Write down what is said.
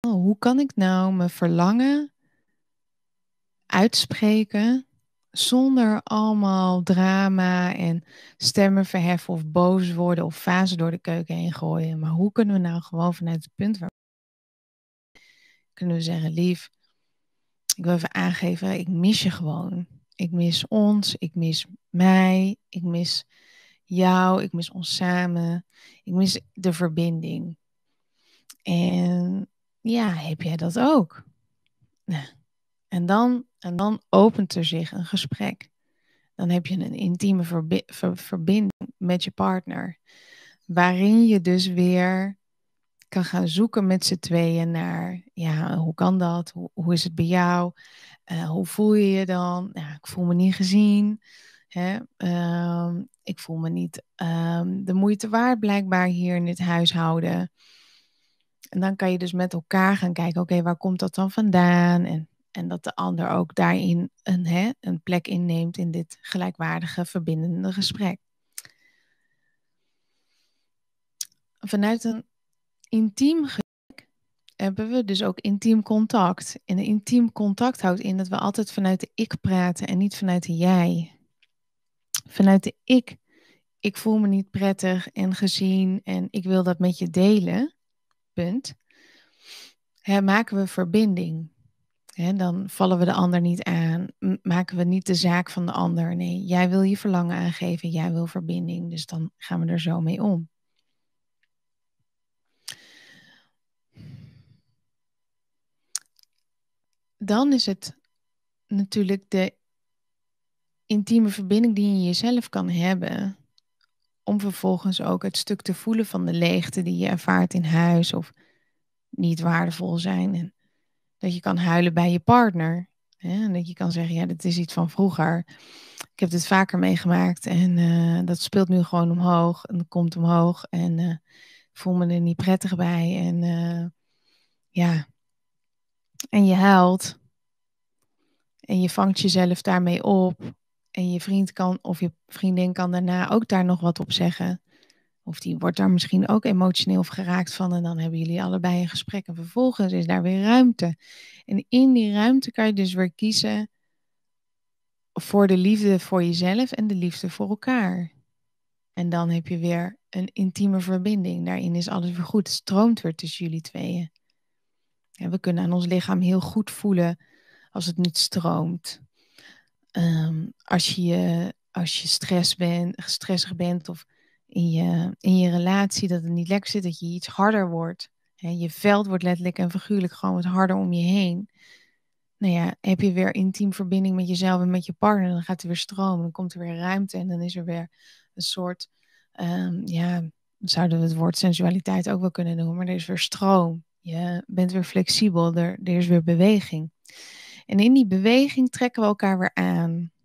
Oh, hoe kan ik nou mijn verlangen uitspreken zonder allemaal drama en stemmen verheffen of boos worden of fasen door de keuken heen gooien. Maar hoe kunnen we nou gewoon vanuit het punt waar kunnen we zeggen, lief, ik wil even aangeven, ik mis je gewoon. Ik mis ons, ik mis mij, ik mis jou, ik mis ons samen, ik mis de verbinding. En ja, heb jij dat ook? En dan, en dan opent er zich een gesprek. Dan heb je een intieme verbinding met je partner. Waarin je dus weer kan gaan zoeken met z'n tweeën naar, ja, hoe kan dat? Hoe, is het bij jou? Eh, hoe voel je je dan? ik voel me niet gezien. Hè? Ehm, ik voel me niet ehm, de moeite waard blijkbaar hier in dit huishouden. En dan kan je dus met elkaar gaan kijken, oké, waar komt dat dan vandaan? En, en dat de ander ook daarin een, hè, een plek inneemt in dit gelijkwaardige, verbindende gesprek. Vanuit een intiem gesprek hebben we dus ook intiem contact. En een intiem contact houdt in dat we altijd vanuit de ik praten en niet vanuit de jij. Vanuit de ik. Ik voel me niet prettig en gezien en ik wil dat met je delen hè, maken we verbinding. Hè, dan vallen we de ander niet aan, maken we niet de zaak van de ander. Nee, jij wil je verlangen aangeven, jij wil verbinding, dus dan gaan we er zo mee om. Dan is het natuurlijk de intieme verbinding die je jezelf kan hebben om vervolgens ook het stuk te voelen van de leegte die je ervaart in huis of niet waardevol zijn. En dat je kan huilen bij je partner. Hè? En dat je kan zeggen, ja, dit is iets van vroeger. Ik heb dit vaker meegemaakt en eh, dat speelt nu gewoon omhoog en komt omhoog. En eh, voel me er niet prettig bij. En eh, ja, en je huilt. En je vangt jezelf daarmee op. En je vriend kan of je vriendin kan daarna ook daar nog wat op zeggen. Of die wordt daar misschien ook emotioneel geraakt van. En dan hebben jullie allebei een gesprek. En vervolgens is daar weer ruimte. En in die ruimte kan je dus weer kiezen voor de liefde voor jezelf en de liefde voor elkaar. En dan heb je weer een intieme verbinding. Daarin is alles weer goed. Het stroomt weer tussen jullie tweeën. En we kunnen aan ons lichaam heel goed voelen als het niet stroomt. Ja. Ehm, als je, als je stress bent, gestressig bent of in je, in je relatie dat het niet lekker zit, dat je iets harder wordt. Hè? Je veld wordt letterlijk en figuurlijk gewoon wat harder om je heen. Nou ja, heb je weer intiem verbinding met jezelf en met je partner, dan gaat er weer stroom, dan komt er weer ruimte en dan is er weer een soort, um, ja, zouden we het woord sensualiteit ook wel kunnen noemen, maar er is weer stroom. Je bent weer flexibel, er, er is weer beweging. En in die beweging trekken we elkaar weer aan.